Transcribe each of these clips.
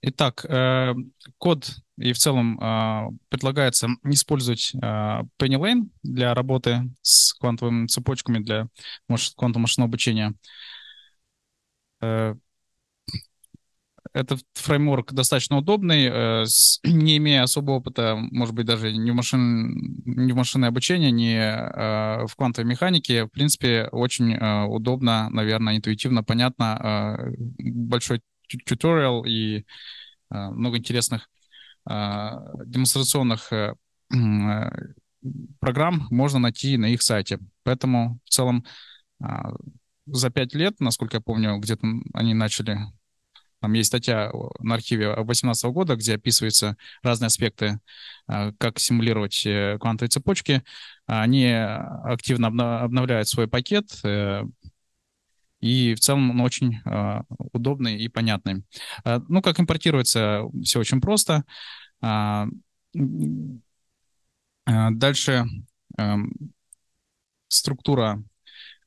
Итак, э, код и в целом э, предлагается использовать э, PennyLane для работы с квантовыми цепочками для квантового машинного обучения. Этот фреймворк достаточно удобный, не имея особого опыта, может быть, даже не в, машин, не в машинное обучение, не в квантовой механике. В принципе, очень удобно, наверное, интуитивно, понятно. Большой tutorial и э, много интересных э, демонстрационных э, программ можно найти на их сайте. Поэтому в целом за пять лет, насколько я помню, где-то они начали там есть статья на архиве 2018 года, где описываются разные аспекты, как симулировать квантовые цепочки. Они активно обновляют свой пакет, и в целом он очень а, удобный и понятный. А, ну, как импортируется, все очень просто. А, дальше эм, структура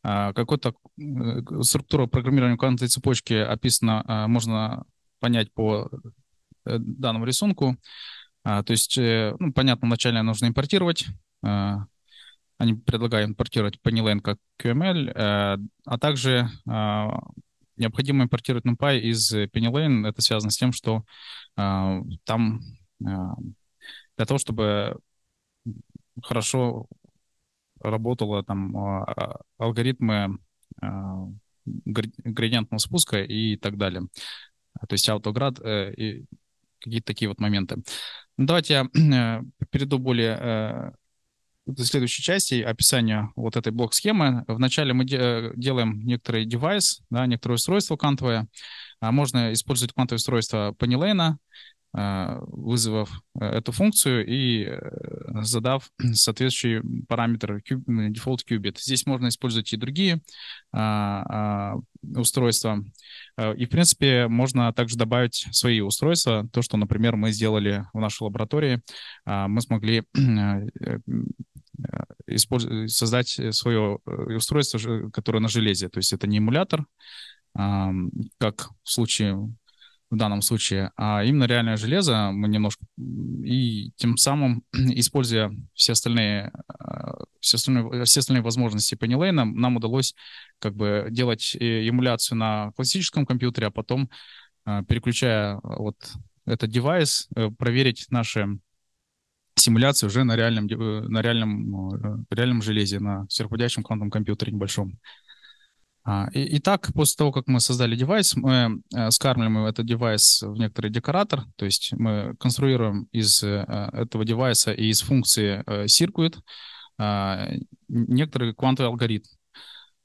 какой-то э, структура программирования квантовой цепочки описана, можно понять по э, данному рисунку. то есть, э, ну, понятно, вначале нужно импортировать, они предлагают импортировать как QML, э, а также э, необходимо импортировать NumPy из Penilane. Это связано с тем, что э, там э, для того, чтобы хорошо работала там алгоритмы градиентного спуска и так далее. То есть аутоград и какие-то такие вот моменты. Ну, давайте я перейду более следующей части описания вот этой блок-схемы. Вначале мы де- э, делаем некоторый девайс, да, некоторое устройство квантовое. А можно использовать квантовое устройство Панилейна, э, вызвав э, эту функцию и задав соответствующий параметр дефолт qubit. Здесь можно использовать и другие а, а, устройства. И, в принципе, можно также добавить свои устройства. То, что, например, мы сделали в нашей лаборатории, а, мы смогли использ... создать э, свое э, устройство, которое на железе. То есть это не эмулятор, как в случае в данном случае, а именно реальное железо мы немножко и тем самым, используя все остальные, э, все остальные, все остальные возможности Penilane, нам удалось как бы делать эмуляцию на классическом компьютере, а потом, переключая вот этот девайс, проверить наши симуляции уже на реальном, э, на реальном, э, реальном железе, на сверхудящем квантовом компьютере небольшом. А, и, итак, после того, как мы создали девайс, мы э, скармливаем этот девайс в некоторый декоратор, то есть мы конструируем из этого девайса и из функции circuit а, некоторый квантовый алгоритм.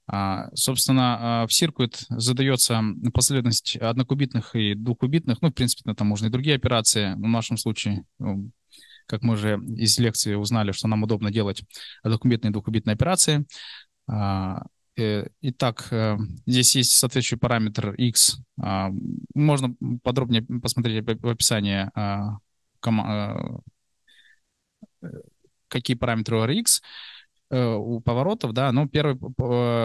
А, собственно, в circuit задается последовательность однокубитных и двухкубитных, ну, в принципе, там можно и другие операции, но в нашем случае ну, как мы уже из лекции узнали, что нам удобно делать документные и двухбитные операции. А, э, итак, э, здесь есть соответствующий параметр x. А, можно подробнее посмотреть в описании, а, э, какие параметры у RX у поворотов, да, ну, первый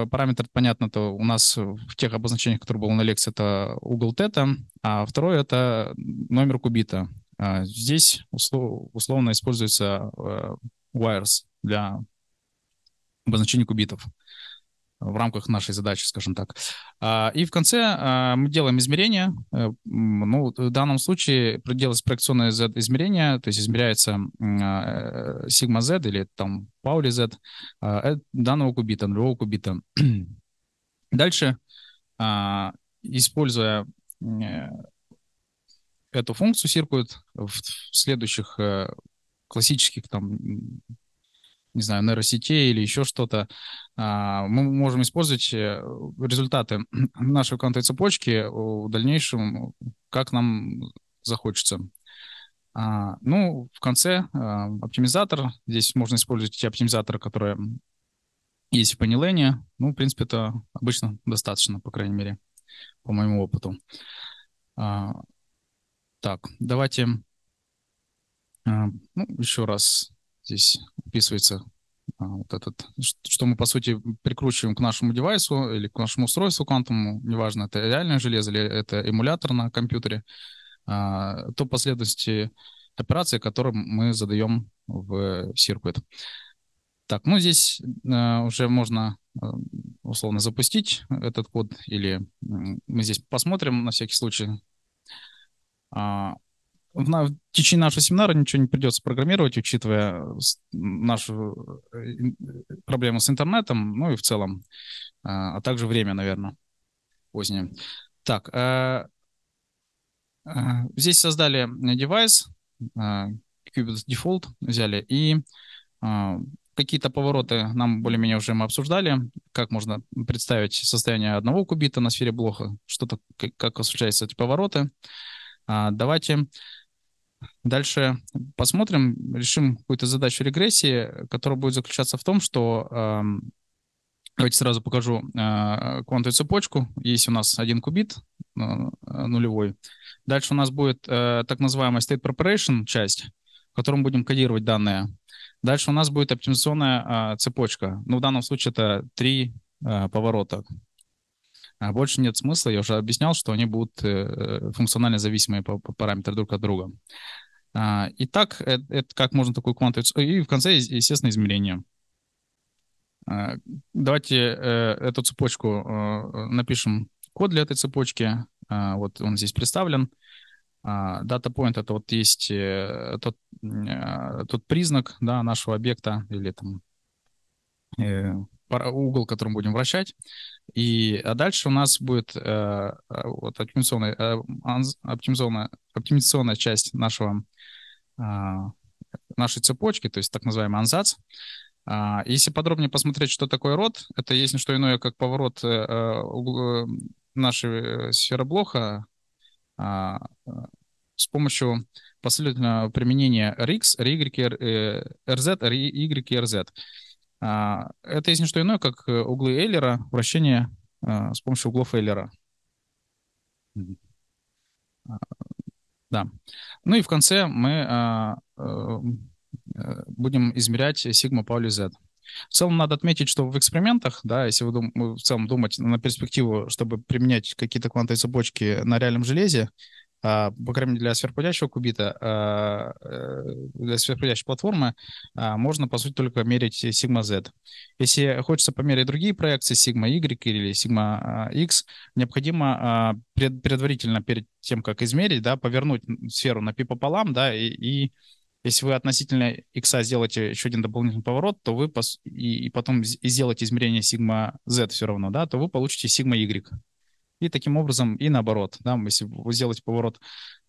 параметр, понятно, то у нас в тех обозначениях, которые было на лекции, это угол тета, а второй — это номер кубита. А, здесь условно используется э, wires для обозначения кубитов в рамках нашей задачи, скажем так. А, и в конце а, мы делаем измерение. Э, ну, в данном случае делается проекционное Z измерение, то есть измеряется э, сигма Z или там Паули Z данного кубита, нулевого кубита. Дальше, используя эту функцию сиркует в следующих э, классических там не знаю, нейросетей или еще что-то, а, мы можем использовать э, результаты нашей квантовой цепочки в дальнейшем, как нам захочется. А, ну, в конце а, оптимизатор. Здесь можно использовать те оптимизаторы, которые есть в Панелене. Ну, в принципе, это обычно достаточно, по крайней мере, по моему опыту. Так, давайте а, ну, еще раз здесь описывается а, вот этот, что мы, по сути, прикручиваем к нашему девайсу или к нашему устройству квантовому, неважно, это реальное железо или это эмулятор на компьютере, а, то последовательности операции, которые мы задаем в circuit. Так, ну здесь уже можно условно запустить этот код, или мы здесь посмотрим на всякий случай, а, в течение нашего семинара ничего не придется программировать, учитывая э, нашу э, э, проблему с интернетом, ну и в целом, а также время, наверное, позднее. Так, здесь создали девайс, Qubit Default взяли, и какие-то повороты нам более-менее уже мы обсуждали, как можно представить состояние одного кубита на сфере блока, что-то, как осуществляются эти повороты. А, давайте дальше посмотрим, решим какую-то задачу регрессии, которая будет заключаться в том, что эм, Давайте сразу покажу э, квантовую цепочку. Есть у нас один кубит э, нулевой. Дальше у нас будет э, так называемая state preparation часть, в котором будем кодировать данные. Дальше у нас будет оптимизационная э, цепочка. Ну, в данном случае это три поворота. А больше нет смысла. Я уже объяснял, что они будут э, функционально зависимые по, по параметрам друг от друга. А, итак, это, это как можно такую квантовую... И в конце, естественно, измерение. А, давайте э, эту цепочку э, напишем код для этой цепочки. Вот он здесь представлен. Data point — это вот есть тот, тот признак да, нашего объекта или там угол, которым будем вращать. И, а дальше у нас будет э, а, вот оптимизационная, э, оптимизационная, оптимизационная часть нашего, э, нашей цепочки, то есть так называемый анзац. Э, а, если подробнее посмотреть, что такое рот, это есть не что иное, как поворот э, э угл, э, нашей сферы блоха э, с помощью последовательного применения RX, RY, RZ, RY, RZ. А, это есть не что иное, как э, углы Эйлера, вращение а, с помощью углов Эйлера. А, да. Ну и в конце мы э, э, будем измерять сигма Паули Z. В целом надо отметить, что в экспериментах, да, если вы ну, в целом думать на перспективу, чтобы применять какие-то квантовые цепочки на реальном железе, а, по крайней мере, для сверхплатящего кубита, а, э, для сверхплатящей платформы а, можно, по сути, только мерить Sigma Z. Если хочется померить другие проекции, Sigma Y или Sigma X, необходимо предварительно перед тем, как измерить, да, повернуть сферу на пи пополам, да, и, и если вы относительно X сделаете еще один дополнительный поворот, то вы пос... и, и потом сделаете измерение сигма Z все равно, да, то вы получите сигма Y. И таким образом, и наоборот, да, если сделать поворот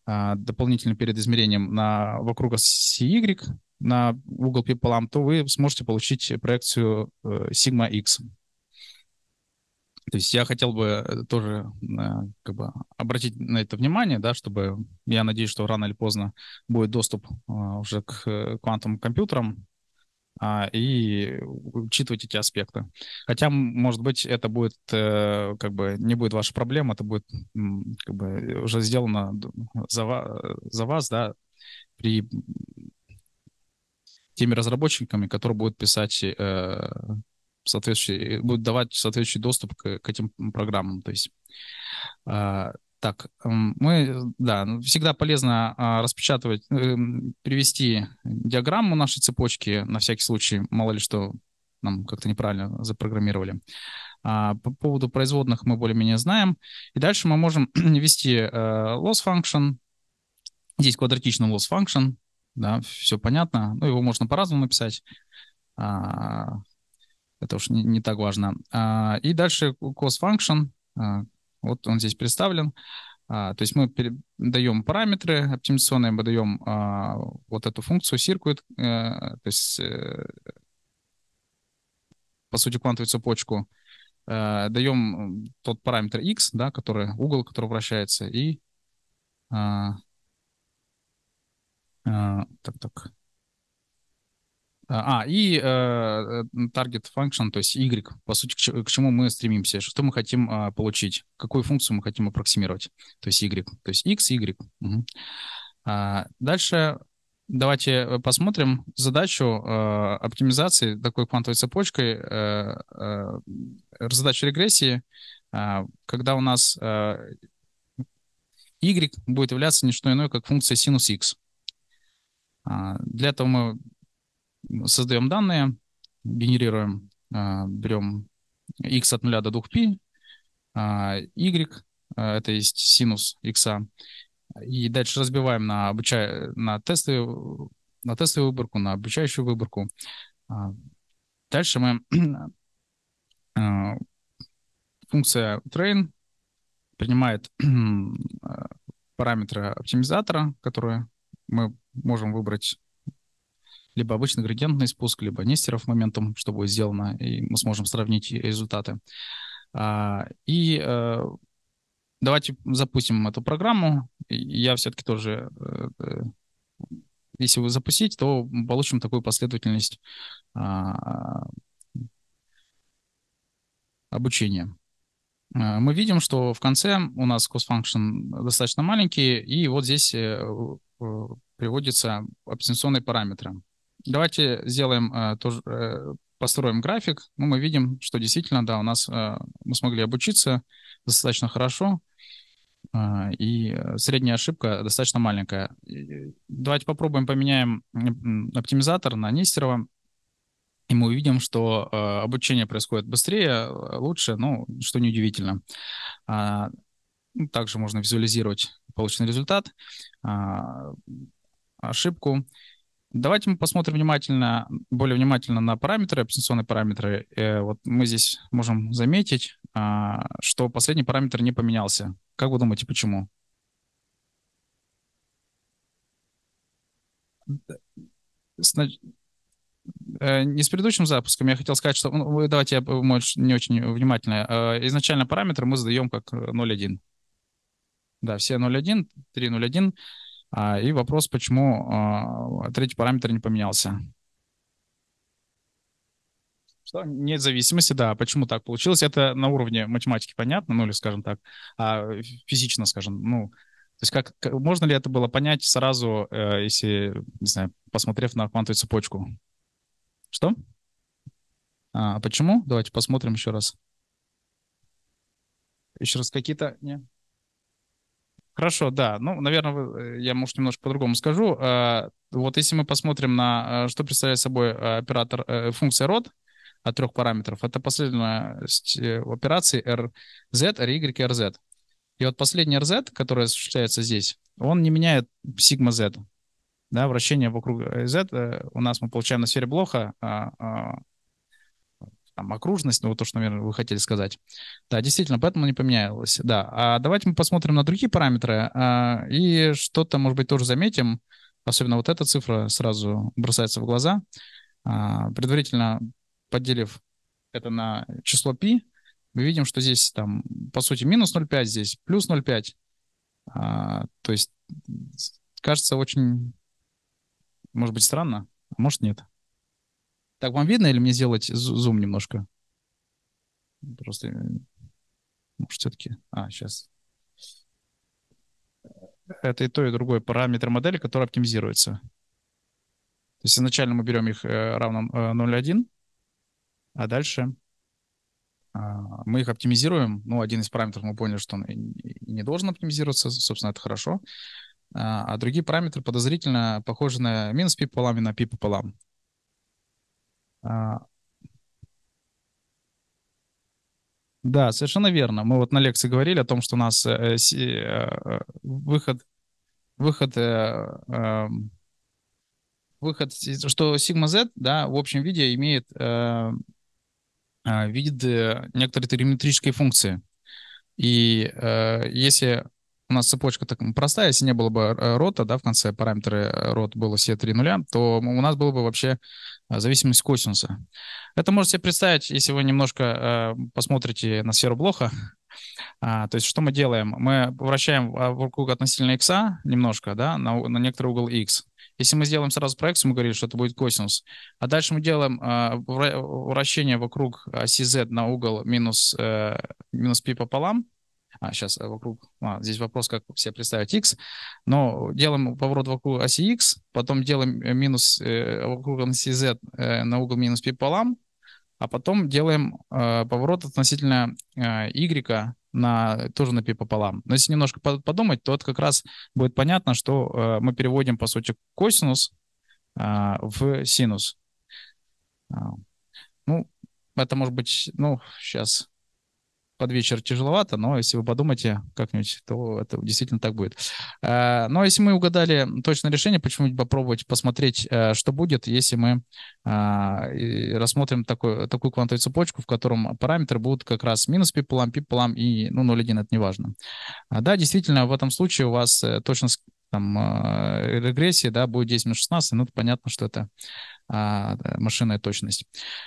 а, дополнительно перед измерением на, вокруг оси Y, на угол пополам, то вы сможете получить проекцию э, сигма x. То есть я хотел бы э, тоже э, как бы, обратить на это внимание, да, чтобы я надеюсь, что рано или поздно будет доступ а, уже к квантовым компьютерам, а, и учитывать эти аспекты. Хотя, может быть, это будет э, как бы не будет ваша проблема, это будет как бы уже сделано за вас, за вас да, при теми разработчиками, которые будут писать э, соответствующий, будут давать соответствующий доступ к, к этим программам. То есть а, так, эм, мы, да, ну, всегда полезно а, распечатывать, эм, привести диаграмму нашей цепочки, на всякий случай, мало ли что нам как-то неправильно запрограммировали. А, по поводу производных мы более-менее знаем. И дальше мы можем ввести э, loss function, здесь квадратичный loss function, да, все понятно, ну, его можно по-разному написать, а, это уж не, не так важно. И дальше cost function, вот он здесь представлен. А, то есть мы передаем параметры оптимизационные, мы даем а, вот эту функцию circuit, а, то есть, э, по сути, квантовую цепочку, э, даем тот параметр x, да, который, угол, который вращается, и... А, а, так, так, а, и э, э, target function, то есть Y, по сути, к, к чему мы стремимся, что мы хотим э, получить, какую функцию мы хотим аппроксимировать, то есть Y, то есть X, Y. Угу. А, дальше давайте э, посмотрим задачу э, оптимизации такой квантовой цепочкой, э, э, задачу регрессии, э, когда у нас э, y будет являться не что иное, как функция синус x. А, для этого мы создаем данные, генерируем, э, берем x от 0 до 2π, э, y, э, это есть синус x, и дальше разбиваем на, обуча... на, тесты, на тестовую выборку, на обучающую выборку. Дальше мы функция train принимает параметры оптимизатора, которые мы можем выбрать либо обычный градиентный спуск, либо нестеров моментом, что будет сделано, и мы сможем сравнить результаты. А, и э, давайте запустим эту программу. Я все-таки тоже, э, э, если вы запустить, то получим такую последовательность а, обучения. А, мы видим, что в конце у нас cost function достаточно маленький, и вот здесь приводятся абстенционные параметры. Давайте сделаем, э, тоже, э, построим график. Ну, мы видим, что действительно, да, у нас э, мы смогли обучиться достаточно хорошо, э, и э, средняя ошибка достаточно маленькая. Э, давайте попробуем поменяем оптимизатор на Нестерова, и мы увидим, что э, обучение происходит быстрее, э, лучше, ну, что неудивительно. А, ну, также можно визуализировать полученный результат, а, ошибку. Давайте мы посмотрим внимательно, более внимательно на параметры, абсценционные параметры. Э, вот мы здесь можем заметить, а, что последний параметр не поменялся. Как вы думаете, почему? Э, не с предыдущим запуском, я хотел сказать, что... Ну, давайте я, э, может, не очень внимательно. Изначально параметр мы задаем как 0,1. Да, все 0,1, 3,01. А, и вопрос, почему а, третий параметр не поменялся. Что? Нет зависимости, да. Почему так получилось? Это на уровне математики понятно, ну или, скажем так, а, физично, скажем, ну, то есть как, как можно ли это было понять сразу, э, если, не знаю, посмотрев на квантовую цепочку? Что? А, почему? Давайте посмотрим еще раз. Еще раз какие-то... Не. Хорошо, да. Ну, наверное, э, я, может, немножко по-другому скажу. Э, вот если мы посмотрим на, э, что представляет собой оператор, функция род от трех параметров, это последовательность операций RZ, RY, RZ. И вот последний RZ, который осуществляется здесь, он не меняет сигма Z. Да, вращение вокруг Z у нас мы получаем на сфере блока. А, а, там, окружность, ну, вот то, что, наверное, вы хотели сказать. Да, действительно, поэтому не поменялось, да. А давайте мы посмотрим на другие параметры а, и что-то, может быть, тоже заметим, особенно вот эта цифра сразу бросается в глаза. А, предварительно поделив это на число π, мы видим, что здесь там, по сути, минус 0,5, здесь плюс 0,5. А, то есть кажется очень, может быть, странно, а может, нет. Так вам видно или мне сделать зум немножко? Просто, э, может, все-таки... А, сейчас. Это и то, и другой параметр модели, который оптимизируется. То есть изначально мы берем их э, равным 0,1, э, а дальше а, мы их оптимизируем. Ну, один из параметров мы поняли, что он не должен оптимизироваться, собственно, это хорошо. А, а другие параметры подозрительно похожи на минус пи пополам и на пи пополам. А. Да, совершенно верно. Мы вот на лекции говорили о том, что у нас э, э, выход, выход, э, эм, выход, что Sigma Z, да, в общем виде имеет вид некоторой телеметрической функции. И если у нас цепочка так простая, если не было бы рота, да, в конце параметры рот было все три нуля, то у нас было бы вообще Э, зависимость косинуса. Это можете себе представить, если вы немножко э, посмотрите на сферу Блоха. А, то есть что мы делаем? Мы вращаем а, вокруг круг относительно x немножко, да, на, на некоторый угол x. Если мы сделаем сразу проекцию, мы говорим, что это будет косинус. А дальше мы делаем э, вращение вокруг оси z на угол минус, э, минус π пополам а, сейчас э, вокруг, а, здесь вопрос, как все представить x, но делаем поворот вокруг оси x, потом делаем э, минус э, вокруг оси z э, на угол минус π пополам, а потом делаем э, поворот относительно э, y на, тоже на пи пополам. Но если немножко подумать, то это как раз будет понятно, что э, мы переводим, по сути, косинус э, в синус. А, ну, это может быть, ну, сейчас под вечер тяжеловато, но если вы подумаете как-нибудь, то это действительно так будет. Э, но если мы угадали точное решение, почему бы попробовать посмотреть, э, что будет, если мы э, рассмотрим такой, такую квантовую цепочку, в котором параметры будут как раз минус пи пополам, и ну, 0,1, это не важно. А, да, действительно, в этом случае у вас точность там, регрессии да, будет 10 минус 16, ну, понятно, что это а, машинная точность.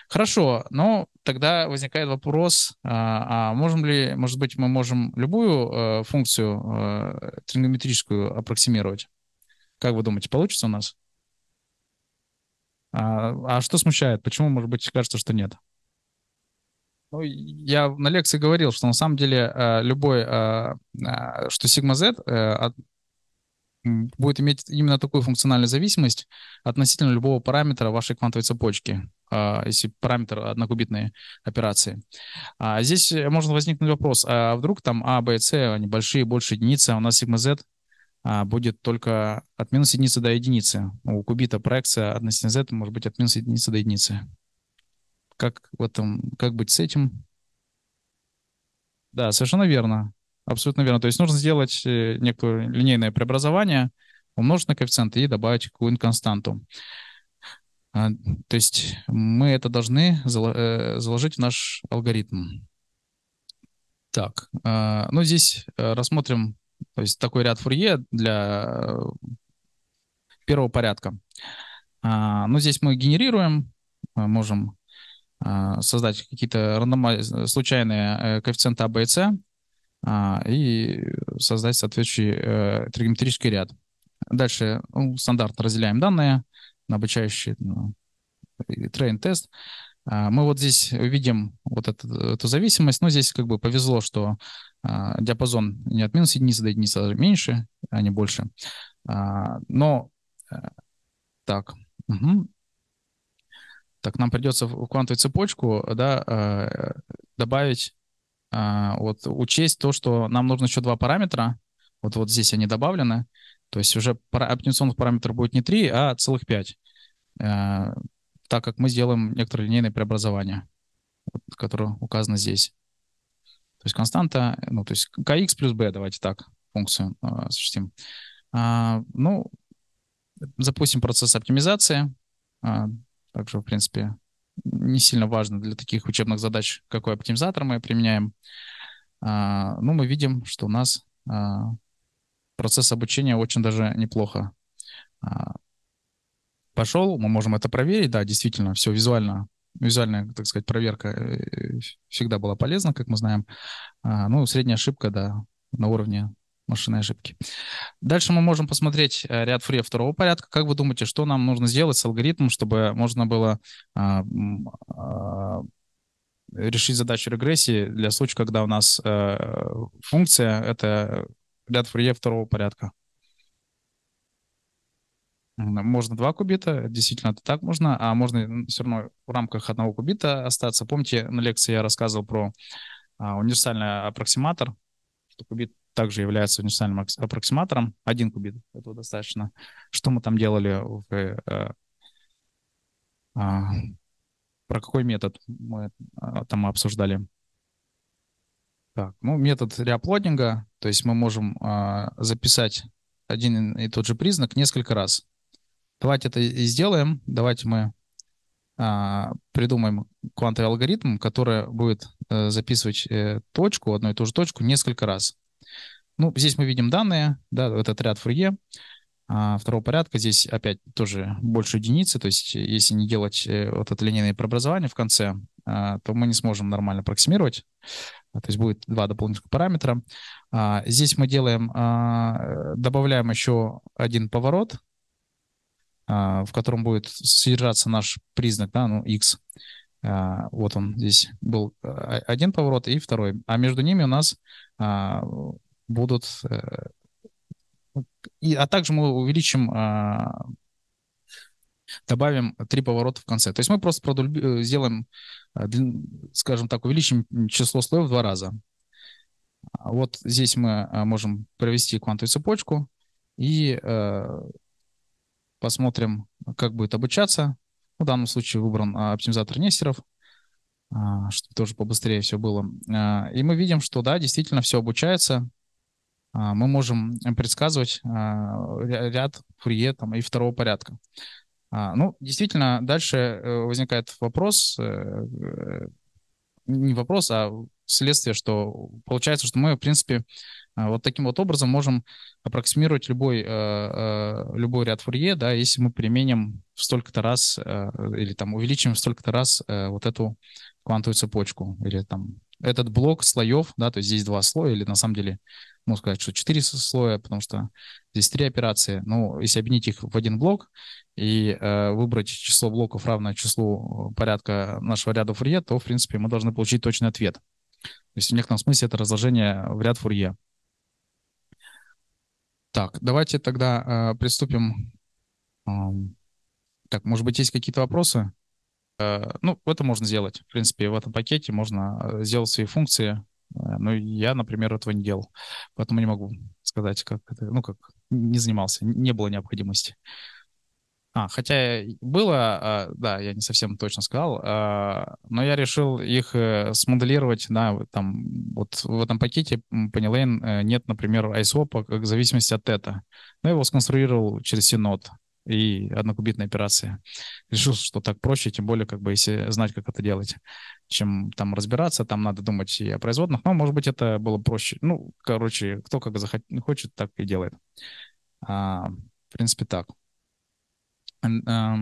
Хорошо, но тогда возникает вопрос, а, а можем ли, может быть, мы можем любую э, функцию э, тригонометрическую аппроксимировать? Как вы думаете, получится у нас? А, а что смущает? Почему, может быть, кажется, что нет? Ну, я на лекции говорил, что на самом деле э, любой, что сигма Z будет иметь именно такую функциональную зависимость относительно любого параметра вашей квантовой цепочки, а, если параметр однокубитной операции. А здесь э, можно возникнуть вопрос, а вдруг там А, Б, С, они большие, больше единицы, а у нас сигма Z а, будет только от минус единицы до единицы. У кубита проекция относительно Z может быть от минус единицы до единицы. Как, в этом, как быть с этим? Да, совершенно верно. Абсолютно верно. То есть нужно сделать э, некое линейное преобразование, умножить на коэффициент и добавить какую-нибудь константу. А, то есть мы это должны э, заложить в наш алгоритм. Так, а, ну здесь э, рассмотрим то есть такой ряд Фурье для первого порядка. А, ну здесь мы генерируем, можем создать какие-то рандома... случайные коэффициенты А, Б и С, а, и создать соответствующий э, тригонометрический ряд. Дальше ну, стандартно разделяем данные на обучающий ну, трейн-тест. А, мы вот здесь видим вот эту, эту зависимость, но ну, здесь как бы повезло, что а, диапазон не от минус единицы до единицы, а меньше, а не больше. Но э, так, угу. так нам придется в квантовую цепочку да, э, добавить а, вот учесть то, что нам нужно еще два параметра, вот, вот здесь они добавлены, то есть уже пара, абнекционных параметров будет не три, а целых пять, э, так как мы сделаем некоторое линейное преобразование, вот, которые указаны здесь. То есть константа, ну, то есть kx плюс b, давайте так, функцию э, осуществим. А, ну, запустим процесс оптимизации. А, также, в принципе, не сильно важно для таких учебных задач, какой оптимизатор мы применяем. А, ну, мы видим, что у нас а, процесс обучения очень даже неплохо а, пошел. Мы можем это проверить, да, действительно, все визуально визуальная, так сказать, проверка э, всегда была полезна, как мы знаем. Ну, средняя ошибка, да, на уровне машинной ошибки. Дальше мы можем посмотреть э, ряд фрия второго порядка. Как вы думаете, что нам нужно сделать с алгоритмом, чтобы можно было а, а, решить задачу регрессии для случая, когда у нас э, функция — это ряд фрия второго порядка? Можно два кубита, действительно, это так можно, а можно все равно в рамках одного кубита остаться. Помните, на лекции я рассказывал про а, универсальный аппроксиматор, что кубит также является универсальным аппроксиматором. Один кубит, этого достаточно. Что мы там делали? В, э, а, про какой метод мы а, там обсуждали? Так, ну, метод реаплодинга, то есть мы можем э, записать один и тот же признак несколько раз. Давайте это и сделаем. Давайте мы э, придумаем квантовый алгоритм, который будет э, записывать э, точку, одну и ту же точку несколько раз. Ну, здесь мы видим данные, да, этот ряд Фурье. А, второго порядка здесь опять тоже больше единицы, то есть э, если не делать э, вот это линейное преобразование в конце, а, то мы не сможем нормально аппроксимировать, а, то есть будет два дополнительных параметра. Здесь мы делаем, э, добавляем еще один поворот, в котором будет содержаться наш признак, да, ну, x. Вот он здесь был один поворот и второй. А между ними у нас будут... Э, и, а также мы увеличим, э, добавим три поворота в конце. То есть мы просто продульби... Э, сделаем, скажем так, увеличим число слоев в два раза. А вот здесь мы можем провести квантовую цепочку и посмотрим, как будет обучаться. В данном случае выбран оптимизатор Нестеров, чтобы тоже побыстрее все было. И мы видим, что да, действительно все обучается. А, мы можем предсказывать а, ряд Фурье там, и второго порядка. А, ну, действительно, дальше э, возникает вопрос, э, не вопрос, а следствие, что получается, что мы, в принципе, вот таким вот образом можем аппроксимировать любой, э, любой ряд Фурье, да, если мы применим в столько-то раз или там увеличим в столько-то раз вот эту квантовую цепочку или там этот блок слоев, да, то есть здесь два слоя, или на самом деле можно сказать, что четыре слоя, потому что здесь три операции. Но ну, если объединить их в один блок и э, выбрать число блоков, равное числу э, порядка нашего ряда Фурье, то, в принципе, мы должны получить точный ответ. То есть в некотором смысле это разложение в ряд Фурье. Так, давайте тогда э, приступим. Э, так, может быть, есть какие-то вопросы? Э, ну, это можно сделать. В принципе, в этом пакете можно э, сделать свои функции. Э, но ну, я, например, этого не делал. Поэтому не могу сказать, как это, ну, как не занимался, не было необходимости. А, хотя было, да, я не совсем точно сказал, но я решил их смоделировать, да, там, вот в этом пакете Panylane нет, например, ISO, а, в зависимости от это. Но я его сконструировал через c и однокубитные операция. Решил, что так проще, тем более, как бы, если знать, как это делать, чем там разбираться, там надо думать и о производных, но, может быть, это было проще. Ну, короче, кто как захот... хочет, так и делает. А, в принципе, так. А,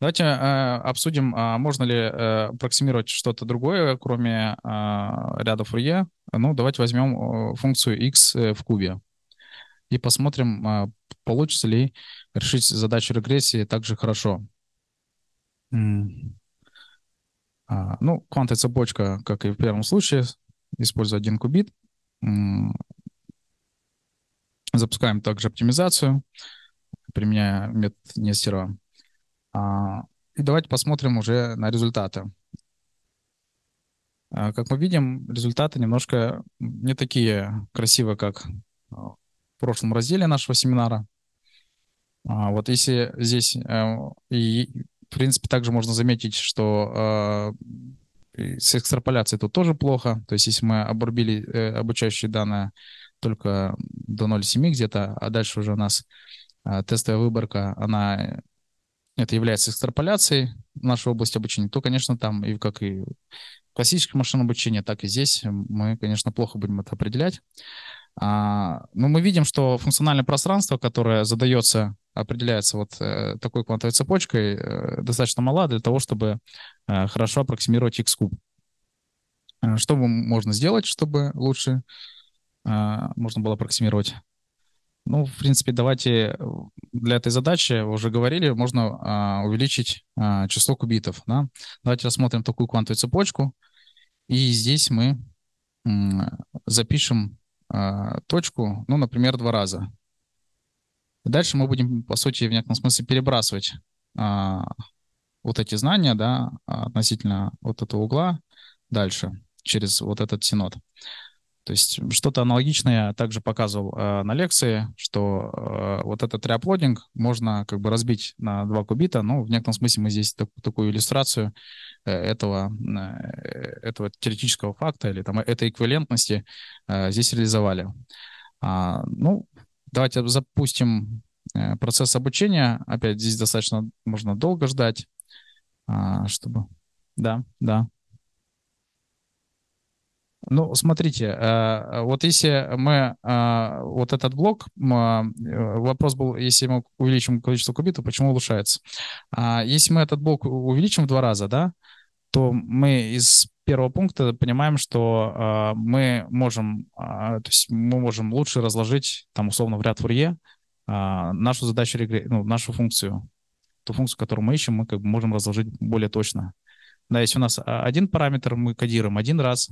давайте а, обсудим, а можно ли э, проксимировать что-то другое, кроме рядов Фурье. Ну, давайте возьмем функцию x э, в кубе и посмотрим, а, получится ли решить задачу регрессии также хорошо. А, ну, квантовая цепочка, как и в первом случае, используя один кубит. Запускаем также оптимизацию, применяя метод Нестерова. А, и давайте посмотрим уже на результаты. Как мы видим, результаты немножко не такие красивые, как прошлом разделе нашего семинара. А, вот если здесь, э, и, в принципе, также можно заметить, что э, с экстраполяцией тут тоже плохо. То есть если мы обрубили э, обучающие данные только до 0,7 где-то, а дальше уже у нас тестовая выборка, она это является экстраполяцией нашей области обучения, то, конечно, там, и как и в классическом машинном так и здесь мы, конечно, плохо будем это определять. А, ну, мы видим, что функциональное пространство, которое задается, определяется вот э, такой квантовой цепочкой, э, достаточно мало для того, чтобы э, хорошо аппроксимировать X-куб. А, что можно сделать, чтобы лучше а, можно было аппроксимировать? Ну, в принципе, давайте для этой задачи, уже говорили, можно а, увеличить число кубитов. Да? Давайте рассмотрим такую квантовую цепочку. И здесь мы запишем а, точку, ну, например, два раза. Дальше мы будем, по сути, в некотором смысле перебрасывать а, вот эти знания, да, относительно вот этого угла дальше через вот этот синод. То есть что-то аналогичное также показывал э, на лекции, что э, вот этот реаплодинг можно как бы разбить на два кубита. Ну, в некотором смысле мы здесь так, такую иллюстрацию э, этого, э, этого теоретического факта или там этой эквивалентности э, здесь реализовали. А, ну, давайте запустим э, процесс обучения. Опять здесь достаточно можно долго ждать, а, чтобы... Да, да. Ну, смотрите, э, э, вот если мы э, вот этот блок, вопрос был, если мы увеличим количество кубитов, почему улучшается? А, если мы этот блок увеличим в два раза, да, то мы из первого пункта понимаем, что мы можем, то есть мы можем лучше разложить там условно в ряд фурье нашу задачу, ну, нашу функцию, ту функцию, которую мы ищем, мы как бы можем разложить более точно. Да, если у нас один параметр, мы кодируем один раз,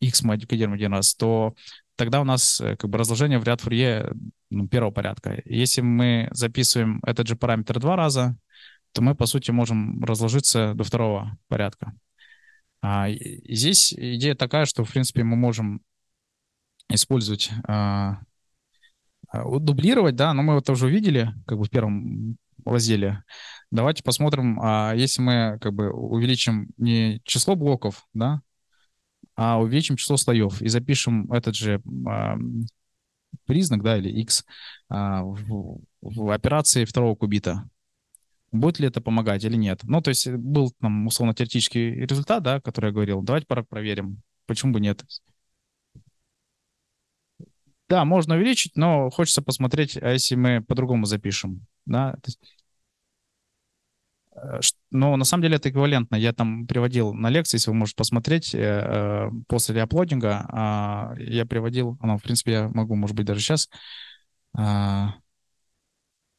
X мы кодируем один раз, то тогда у нас э, как бы разложение в ряд Фурье ну, первого порядка. Если мы записываем этот же параметр два раза, то мы, по сути, можем разложиться до второго порядка. А, здесь идея такая, что, в принципе, мы можем использовать, а, а, дублировать, да, но мы это уже увидели, как бы в первом разделе. Давайте посмотрим, а если мы как бы увеличим не число блоков, да, а увеличим число слоев и запишем этот же а, признак, да, или x а, в, в операции второго кубита. Будет ли это помогать или нет? Ну, то есть э, был там условно-теоретический результат, да, который я говорил. Давайте пора проверим. Почему бы нет? Да, можно увеличить, но хочется посмотреть, а если мы по-другому запишем. Да? Э, Но ну, на самом деле это эквивалентно. Я там приводил на лекции, если вы можете посмотреть, э, э, после апплодинга а, я приводил, ну, в принципе, я могу, может быть, даже сейчас. А,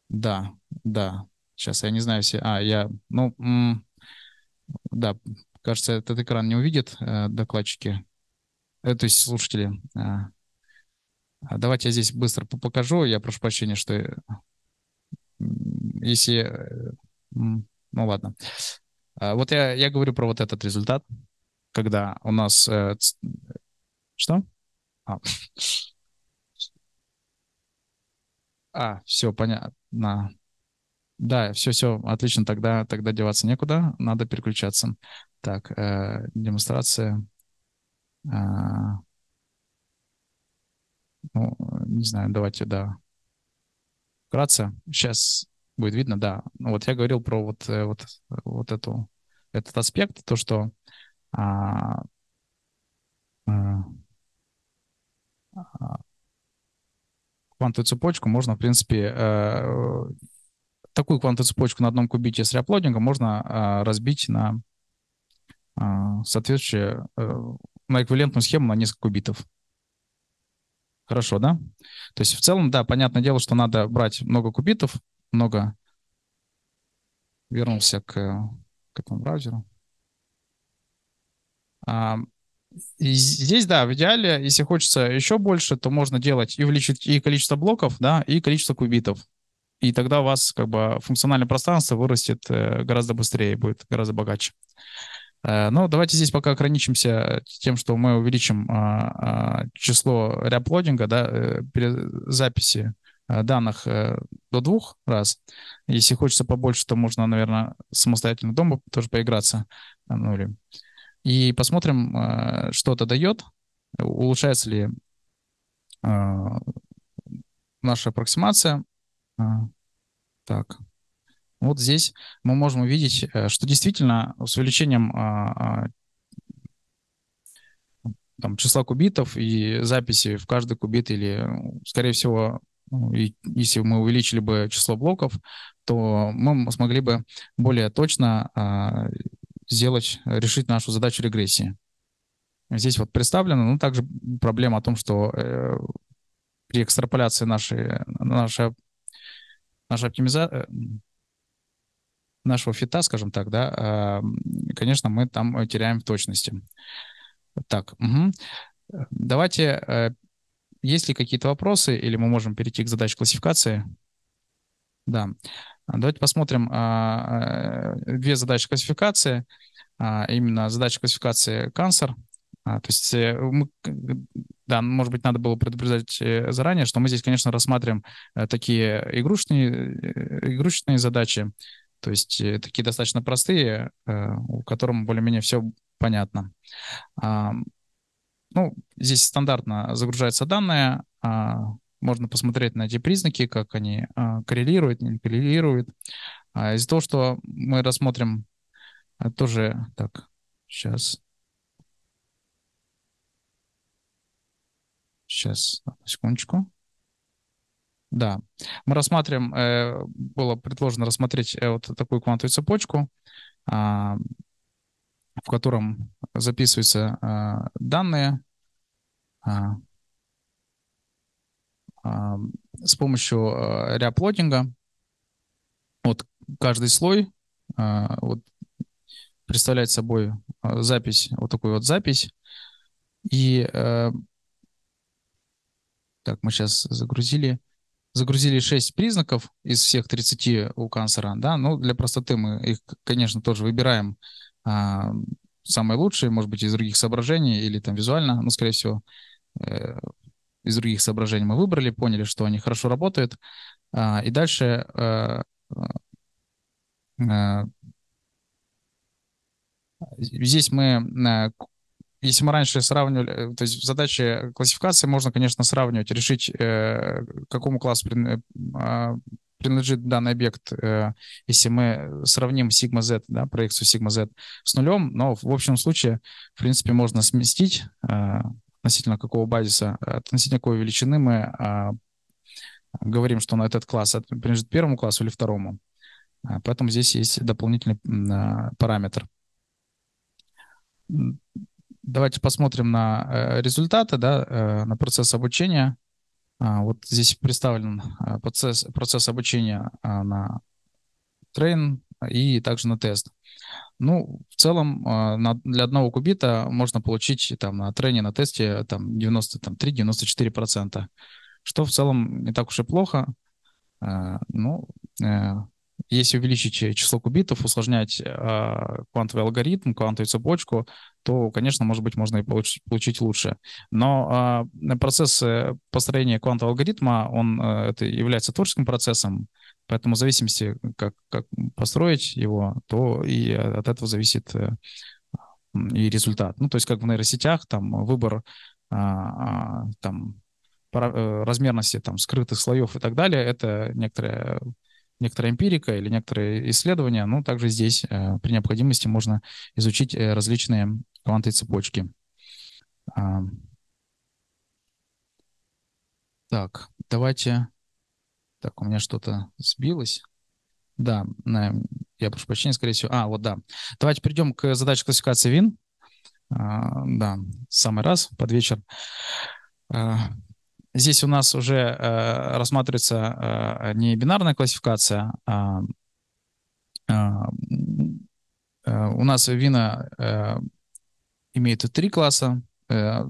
да, да. Сейчас я не знаю все. А, я, ну, да, кажется, этот экран не увидит докладчики, то есть слушатели. А. Давайте я здесь быстро покажу. Я прошу прощения, что если ну ладно. А, вот я, я говорю про вот этот результат, когда у нас... Э, что? А. а, все, понятно. Да, все-все, отлично, тогда, тогда деваться некуда, надо переключаться. Так, э, демонстрация. Э, ну, не знаю, давайте, да. Вкратце, сейчас будет видно, да. Ну, вот я говорил про вот, э, вот, вот эту, этот аспект, то, что а, а, а, квантовую цепочку можно, в принципе, э, такую квантовую цепочку на одном кубите с реаплодингом можно э, разбить на а, э, соответствующую, на эквивалентную схему на несколько кубитов. Хорошо, да? То есть в целом, да, понятное дело, что надо брать много кубитов, много вернулся к, к этому браузеру. А, и здесь, да, в идеале, если хочется еще больше, то можно делать и увеличить и количество блоков, да, и количество кубитов. И тогда у вас как бы функциональное пространство вырастет э, гораздо быстрее, будет гораздо богаче. Э, но давайте здесь пока ограничимся тем, что мы увеличим а, а, число реаплодинга, да, э, записи Э, данных э, до двух раз. Если хочется побольше, то можно, наверное, самостоятельно дома тоже поиграться. Ну, или... И посмотрим, э, что это дает, улучшается ли наша аппроксимация. Так, вот здесь мы можем увидеть, что действительно с увеличением там, числа кубитов и записи в каждый кубит или, скорее всего, ну, и если мы увеличили бы число блоков, то мы смогли бы более точно а, сделать, решить нашу задачу регрессии. Здесь вот представлено. ну, также проблема о том, что э, при экстраполяции нашей, наша, наша оптимиза... Э, нашего фита, скажем так, да, э, конечно, мы там теряем в точности. Так, угу. давайте э, есть ли какие-то вопросы, или мы можем перейти к задаче классификации? Да. А, давайте посмотрим а, а, две задачи классификации. Именно задача классификации канцер. То есть э, мы, да, может быть, надо было предупреждать э, заранее, что мы здесь, конечно, рассматриваем э, такие игрушечные, игрушечные задачи, то есть такие достаточно простые, у которых более-менее все понятно. Ну, здесь стандартно загружаются данные, а, можно посмотреть на эти признаки, как они а, коррелируют, не коррелируют. А, из-за того, что мы рассмотрим тоже... Так, сейчас. Сейчас, секундочку. Да, мы рассматриваем, э, было предложено рассмотреть э, вот такую квантовую цепочку, в котором записываются а, данные а, а, с помощью а, реаплодинга. Вот каждый слой а, вот, представляет собой а, запись, вот такую вот запись. И а, так, мы сейчас загрузили загрузили 6 признаков из всех 30 у канцера, да, ну, для простоты мы их, конечно, тоже выбираем а, самые лучшие, может быть, из других соображений или там визуально, но, ну, скорее всего, э, из других соображений мы выбрали, поняли, что они хорошо работают, а, и дальше э, э, здесь мы если мы раньше сравнивали, то есть задачи классификации можно, конечно, сравнивать, решить, к какому классу а, принадлежит данный объект, э, если мы сравним Sigma Z, да, проекцию Sigma Z с нулем, но в общем случае, в принципе, можно сместить э, относительно какого базиса, относительно какой величины мы а, говорим, что на этот класс принадлежит первому классу или второму. А, поэтому здесь есть дополнительный а, параметр. Давайте посмотрим на э, результаты, да, на процесс обучения. А, вот здесь представлен а, процесс, процесс обучения а, на трейн и также на тест. Ну, в целом, для одного кубита можно получить там на трене, на тесте там 93-94%, что в целом не так уж и плохо. Ну, э, если увеличить э, число кубитов, усложнять э, квантовый алгоритм, квантовую цепочку, то, конечно, может быть, можно и получить, получить лучше. Но а, э, процесс построения квантового алгоритма, он э, это является творческим процессом, поэтому в зависимости, как, как построить его, то и э, от этого зависит э, и результат. Ну, то есть как в нейросетях, там выбор а, а, э, там, размерности там, скрытых слоев и так далее, это некоторая некоторая эмпирика или некоторые исследования, ну, также здесь э, при необходимости можно изучить э, различные квантовые цепочки. А, так, давайте... Так, у меня что-то сбилось. Да, я прошу прощения, скорее всего. А, вот да. Давайте перейдем к задаче классификации вин. А, да, самый раз, под вечер. А, здесь у нас уже э, рассматривается э, не бинарная классификация, а, а э, у нас вина э, имеет три класса. Э,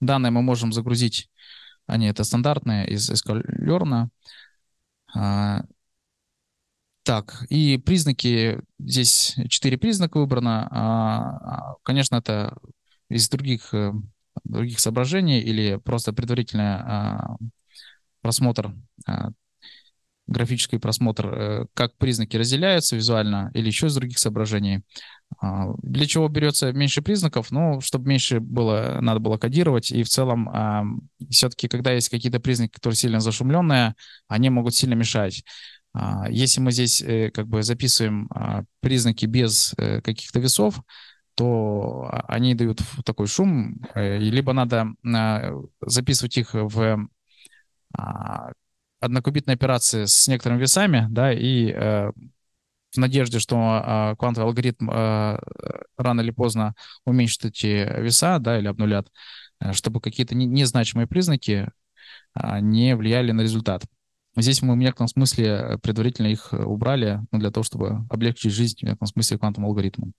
данные мы можем загрузить, они это стандартные из SQLerna. А, так, и признаки, здесь четыре признака выбрано. А, конечно, это из других других соображений или просто предварительный а, просмотр, а, графический просмотр, а, как признаки разделяются визуально или еще из других соображений. А, для чего берется меньше признаков? Ну, чтобы меньше было, надо было кодировать. И в целом, а, все-таки, когда есть какие-то признаки, которые сильно зашумленные, они могут сильно мешать. А, если мы здесь э, как бы записываем а, признаки без э, каких-то весов, то они дают такой шум, э, либо надо э, записывать их в а, однокубитной операции с некоторыми весами, да, и э, в надежде, что а, квантовый алгоритм рано или поздно уменьшит эти веса, да, или обнулят, чтобы какие-то незначимые признаки а, не влияли на результат. Здесь мы в некотором смысле предварительно их убрали ну, для того, чтобы облегчить жизнь в некотором смысле квантовым алгоритмам.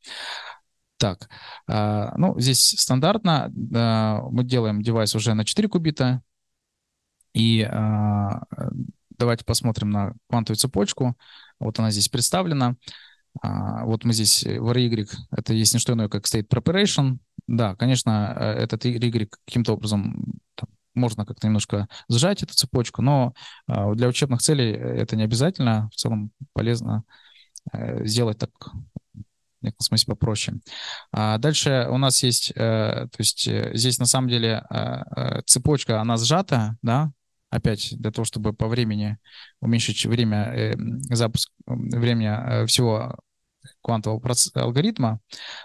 Так, а, ну, здесь стандартно мы делаем девайс уже на 4 кубита. И а, давайте посмотрим на квантовую цепочку. Вот она здесь представлена. А, вот мы здесь э, в RY, это есть не что иное, как state preparation. Да, конечно, э, этот RY каким-то образом там, можно как-то немножко сжать эту цепочку, но для учебных целей э, это не обязательно. В целом полезно сделать так в неком смысле попроще. А дальше у нас есть, э, то есть э, здесь на самом деле э, цепочка, она сжата, да, опять для того, чтобы по времени уменьшить время э, запуск время э, всего квантового проц- алгоритма.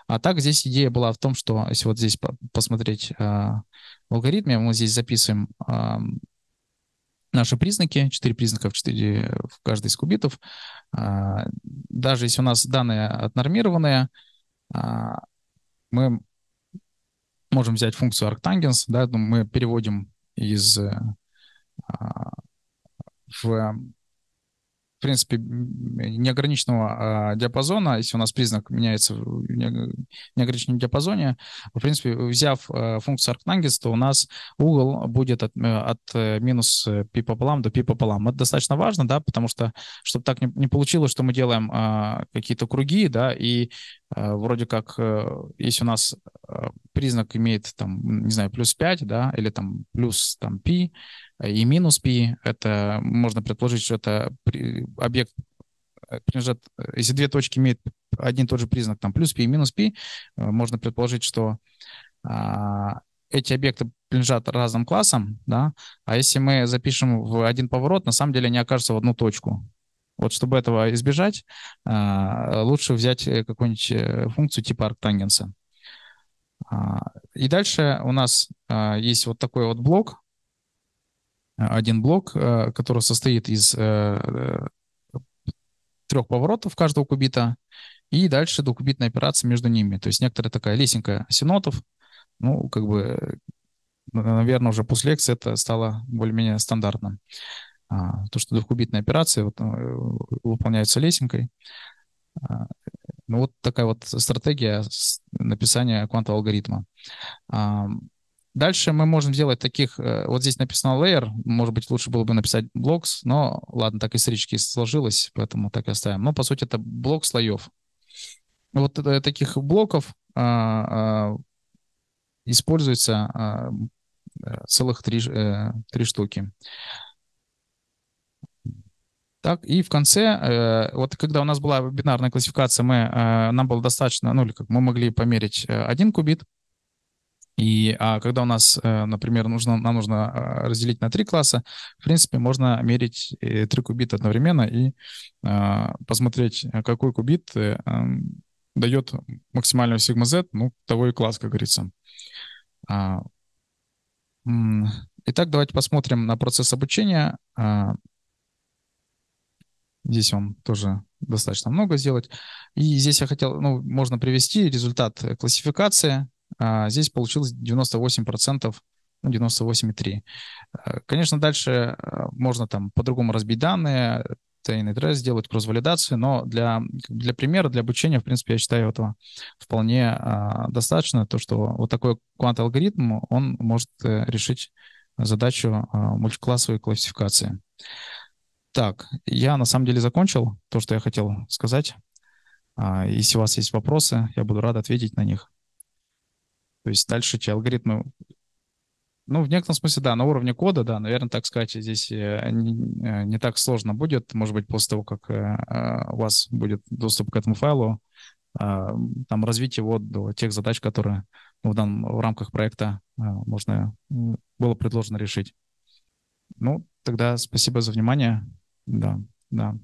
А так здесь идея была в том, что если вот здесь по- посмотреть э, в алгоритме, мы здесь записываем э, наши признаки, четыре признака в, 4, в каждой из кубитов, э, даже если у нас данные отнормированные, а, мы можем взять функцию arctangens, да, ну, мы переводим из а, в принципе, неограниченного а, диапазона, если у нас признак меняется в неограниченном диапазоне, в принципе, взяв а, функцию аркнангис, то у нас угол будет от, э, от э, минус э, пи пополам до пи пополам. Это достаточно важно, да, потому что, чтобы так не, не получилось, что мы делаем а, какие-то круги, да, и Э, вроде как, э, если у нас э, признак имеет, там, не знаю, плюс 5, да, или там плюс там пи и минус пи это можно предположить, что это объект если две точки имеют один и тот же признак, там плюс пи и минус пи можно предположить, что а, эти объекты принадлежат разным классам, да, а если мы запишем в один поворот, на самом деле они окажутся в одну точку, вот чтобы этого избежать, э, лучше взять э, какую-нибудь э, функцию типа арктангенса. А, и дальше у нас есть вот такой вот блок, один блок, который состоит из трех поворотов каждого кубита, и дальше двухкубитная операция между ними. То есть некоторая такая лесенка синотов, ну, как бы, наверное, уже после лекции это стало более-менее стандартным. А, то, что двухкубитная операция вот, э, выполняется лесенкой. А, ну, вот такая вот стратегия написания квантового алгоритма. А, дальше мы можем делать таких... Э, вот здесь написано layer, может быть, лучше было бы написать blocks, но ладно, так и стрички сложилось, поэтому так и оставим. Но, по сути, это блок слоев. Вот э, таких блоков используется целых три, три штуки. Так, и в конце, э, вот когда у нас была бинарная классификация, мы, э, нам было достаточно, ну, или как мы могли померить э, один кубит, и а когда у нас, э, например, нужно, нам нужно э, разделить на три класса, в принципе, можно мерить э, три кубита одновременно и э, посмотреть, какой кубит э, эм, дает максимальную сигма Z, ну, того и класс, как говорится. А, итак, давайте посмотрим на процесс обучения. А, Здесь он тоже достаточно много сделать. И здесь я хотел, ну, можно привести результат э, классификации. А, здесь получилось 98%, ну, 98,3. Э, конечно, дальше э, можно там по-другому разбить данные, тайный трейс, сделать кросс-валидацию, но для, для примера, для обучения, в принципе, я считаю этого вполне а, достаточно, то, что вот такой квант-алгоритм, он может решить задачу а, мультиклассовой классификации. Так, я на самом деле закончил то, что я хотел сказать. А, если у вас есть вопросы, я буду рад ответить на них. То есть дальше эти алгоритмы... Ну, ну, в некотором смысле, да, на уровне кода, да, наверное, так сказать, здесь э, не, э, не так сложно будет. Может быть, после того, как э, у вас будет доступ к этому файлу, а, там развить его до тех задач, которые ну, в, данном, в рамках проекта можно было предложено решить. Ну, тогда спасибо за внимание да, да.